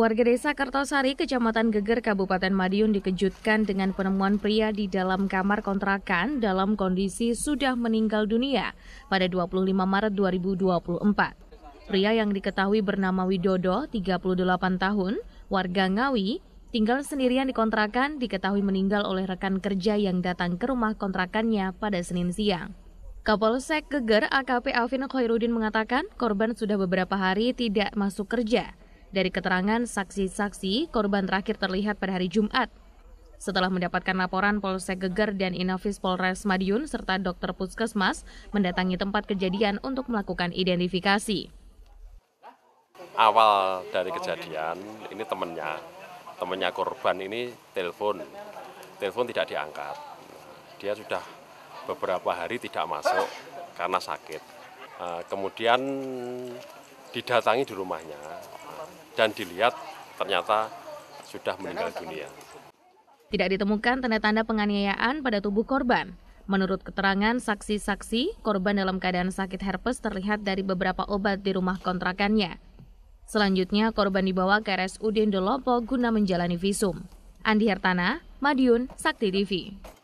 Warga desa Kertosari, Kecamatan Geger, Kabupaten Madiun dikejutkan dengan penemuan pria di dalam kamar kontrakan dalam kondisi sudah meninggal dunia pada 25 Maret 2024. Pria yang diketahui bernama Widodo, 38 tahun, warga Ngawi, tinggal sendirian di kontrakan diketahui meninggal oleh rekan kerja yang datang ke rumah kontrakannya pada Senin siang. Kapolsek Geger AKP Alvin Khairuddin mengatakan korban sudah beberapa hari tidak masuk kerja. Dari keterangan saksi-saksi, korban terakhir terlihat pada hari Jumat. Setelah mendapatkan laporan Polsek Geger dan Inovis Polres Madiun serta dokter puskesmas mendatangi tempat kejadian untuk melakukan identifikasi. Awal dari kejadian, ini temannya, temannya korban ini telepon, telepon tidak diangkat. Dia sudah beberapa hari tidak masuk karena sakit. Eh, kemudian didatangi di rumahnya, dan dilihat ternyata sudah meninggal dunia. Tidak ditemukan tanda-tanda penganiayaan pada tubuh korban. Menurut keterangan saksi-saksi, korban dalam keadaan sakit herpes terlihat dari beberapa obat di rumah kontrakannya. Selanjutnya, korban dibawa ke RSUD Ndolopo guna menjalani visum. Andi Hertana, Madiun, Sakti TV.